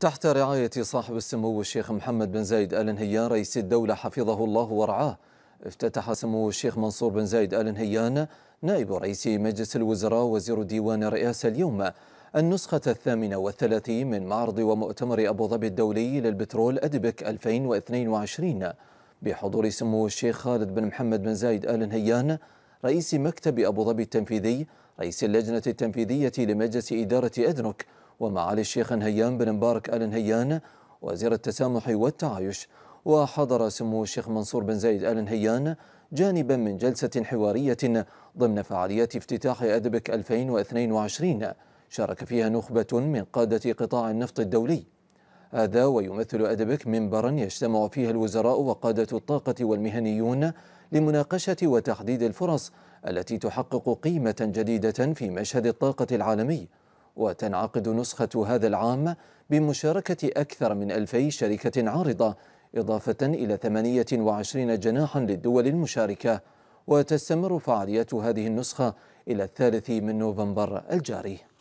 تحت رعاية صاحب السمو الشيخ محمد بن زايد آل نهيان رئيس الدولة حفظه الله ورعاه افتتح سمو الشيخ منصور بن زايد آل نهيان نائب رئيس مجلس الوزراء وزير ديوان الرئاسة اليوم النسخة الثامنة والثلاثين من معرض ومؤتمر أبو ظبي الدولي للبترول أدبك 2022 بحضور سمو الشيخ خالد بن محمد بن زايد آل نهيان رئيس مكتب أبو ظبي التنفيذي رئيس اللجنة التنفيذية لمجلس إدارة أدنك ومعالي الشيخ نهيان بن مبارك آل نهيان وزير التسامح والتعايش وحضر سمو الشيخ منصور بن زايد آل نهيان جانبا من جلسة حوارية ضمن فعاليات افتتاح أدبك 2022 شارك فيها نخبة من قادة قطاع النفط الدولي هذا ويمثل أدبك منبرا يجتمع فيها الوزراء وقادة الطاقة والمهنيون لمناقشة وتحديد الفرص التي تحقق قيمة جديدة في مشهد الطاقة العالمي وتنعقد نسخة هذا العام بمشاركة أكثر من ألفي شركة عارضة إضافة إلى 28 جناحا للدول المشاركة وتستمر فعاليات هذه النسخة إلى الثالث من نوفمبر الجاري